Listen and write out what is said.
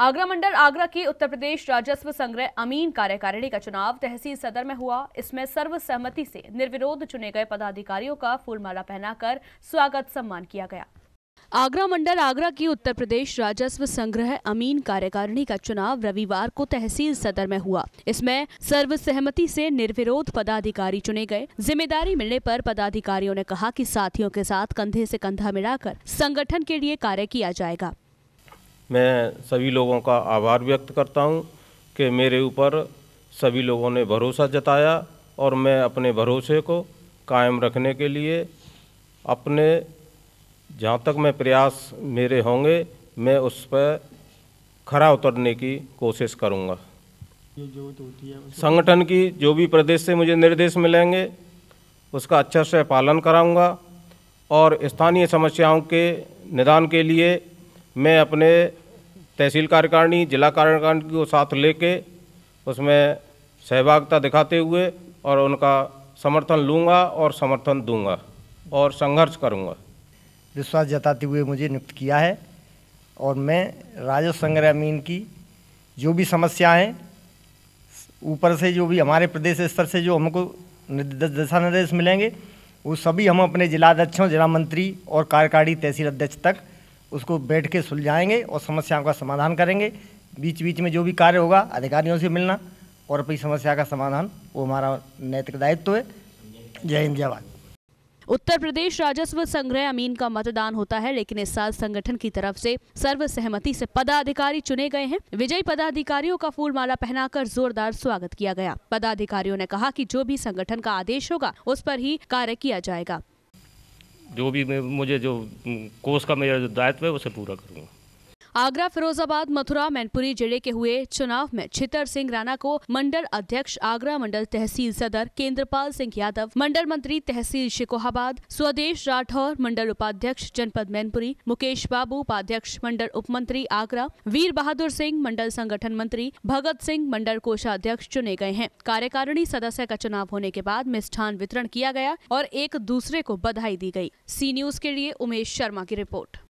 आगरा मंडल आगरा की उत्तर प्रदेश राजस्व संग्रह अमीन कार्यकारिणी का चुनाव तहसील सदर में हुआ इसमें सर्वसहमति से निर्विरोध चुने गए पदाधिकारियों का फूलमाला पहनाकर स्वागत सम्मान किया गया आगरा मंडल आगरा की उत्तर प्रदेश राजस्व संग्रह अमीन कार्यकारिणी का चुनाव रविवार को तहसील सदर में हुआ इसमें सर्वसहमति से निर्विरोध पदाधिकारी चुने गए जिम्मेदारी मिलने पर पदाधिकारियों ने कहा कि साथियों के साथ कंधे से कंधा मिलाकर संगठन के लिए कार्य किया जाएगा मैं सभी लोगों का आभार व्यक्त करता हूं कि मेरे ऊपर सभी लोगों ने भरोसा जताया और मैं अपने भरोसे को कायम रखने के लिए अपने जहाँ तक मैं प्रयास मेरे होंगे मैं उस पर खरा उतरने की कोशिश करूँगा तो संगठन की जो भी प्रदेश से मुझे निर्देश मिलेंगे उसका अच्छा से पालन कराऊंगा और स्थानीय समस्याओं के निदान के लिए मैं अपने तहसील कार्यकारिणी जिला कार्यकारिणी को साथ लेके उसमें सहभागिता दिखाते हुए और उनका समर्थन लूँगा और समर्थन दूंगा और संघर्ष करूँगा विश्वास जताते हुए मुझे नियुक्त किया है और मैं राजस्व संग्रामीण की जो भी समस्या है ऊपर से जो भी हमारे प्रदेश स्तर से जो हमको दिशा निर्देश मिलेंगे वो सभी हम अपने जिला अध्यक्षों जिला मंत्री और कार्यकारी तहसील अध्यक्ष तक उसको बैठ के सुलझाएंगे और समस्याओं का समाधान करेंगे बीच बीच में जो भी कार्य होगा अधिकारियों से मिलना और अपनी समस्या का समाधान वो हमारा नैतिक दायित्व है जय हिंद जय भारत उत्तर प्रदेश राजस्व संग्रह अमीन का मतदान होता है लेकिन इस साल संगठन की तरफ से सहमति से पदाधिकारी चुने गए हैं विजयी पदाधिकारियों का फूलमाला पहनाकर जोरदार स्वागत किया गया पदाधिकारियों ने कहा कि जो भी संगठन का आदेश होगा उस पर ही कार्य किया जाएगा जो भी मुझे जो कोर्स का मेरा जो दायित्व है उसे पूरा करूँगा आगरा फिरोजाबाद मथुरा मैनपुरी जिले के हुए चुनाव में छितर सिंह राणा को मंडल अध्यक्ष आगरा मंडल तहसील सदर केंद्रपाल सिंह यादव मंडल मंत्री तहसील शिकोहाबाद स्वदेश राठौर मंडल उपाध्यक्ष जनपद मैनपुरी मुकेश बाबू उपाध्यक्ष मंडल उप मंत्री आगरा वीर बहादुर सिंह मंडल संगठन मंत्री भगत सिंह मंडल कोषाध्यक्ष चुने गए हैं कार्यकारिणी सदस्य का चुनाव होने के बाद मिष्ठान वितरण किया गया और एक दूसरे को बधाई दी गयी सी न्यूज के लिए उमेश शर्मा की रिपोर्ट